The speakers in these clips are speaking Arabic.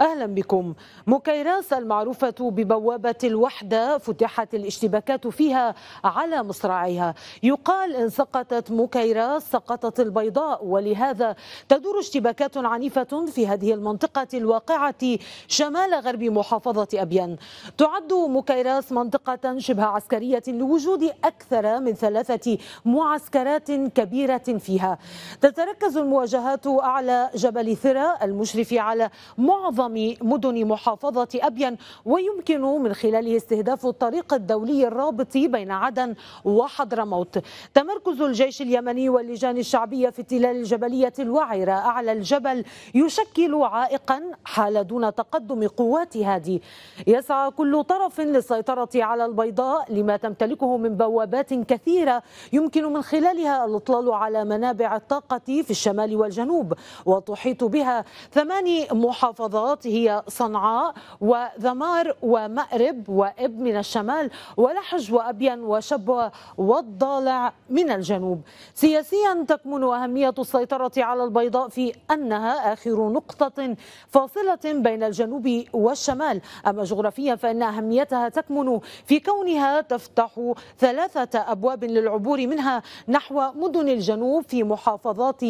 أهلا بكم مكيراس المعروفة ببوابة الوحدة فتحت الاشتباكات فيها على مصراعيها يقال إن سقطت مكيراس سقطت البيضاء ولهذا تدور اشتباكات عنيفة في هذه المنطقة الواقعة شمال غرب محافظة أبيان تعد مكيراس منطقة شبه عسكرية لوجود أكثر من ثلاثة معسكرات كبيرة فيها تتركز المواجهات أعلى جبل ثرى المشرف على معظم معظم مدن محافظة أبين ويمكن من خلاله استهداف الطريق الدولي الرابط بين عدن وحضرموت تمركز الجيش اليمني واللجان الشعبية في التلال الجبلية الوعرة أعلى الجبل يشكل عائقا حال دون تقدم قوات هادي يسعى كل طرف للسيطرة على البيضاء لما تمتلكه من بوابات كثيرة يمكن من خلالها الإطلال على منابع الطاقة في الشمال والجنوب وتحيط بها ثماني محافظات فقط هي صنعاء وذمار ومأرب وإب من الشمال ولحج وأبين وشبوة والضالع من الجنوب سياسيا تكمن أهمية السيطرة على البيضاء في أنها آخر نقطة فاصلة بين الجنوب والشمال أما جغرافيا فإن أهميتها تكمن في كونها تفتح ثلاثة أبواب للعبور منها نحو مدن الجنوب في محافظات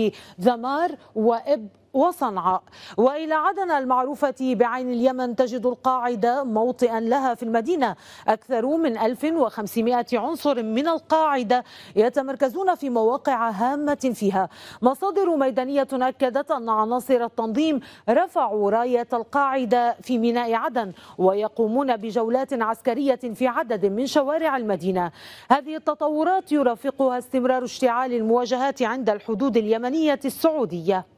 ذمار وإب وصنعاء والى عدن المعروفه بعين اليمن تجد القاعده موطئا لها في المدينه اكثر من 1500 عنصر من القاعده يتمركزون في مواقع هامه فيها مصادر ميدانيه اكدت ان عناصر التنظيم رفعوا رايه القاعده في ميناء عدن ويقومون بجولات عسكريه في عدد من شوارع المدينه هذه التطورات يرافقها استمرار اشتعال المواجهات عند الحدود اليمنيه السعوديه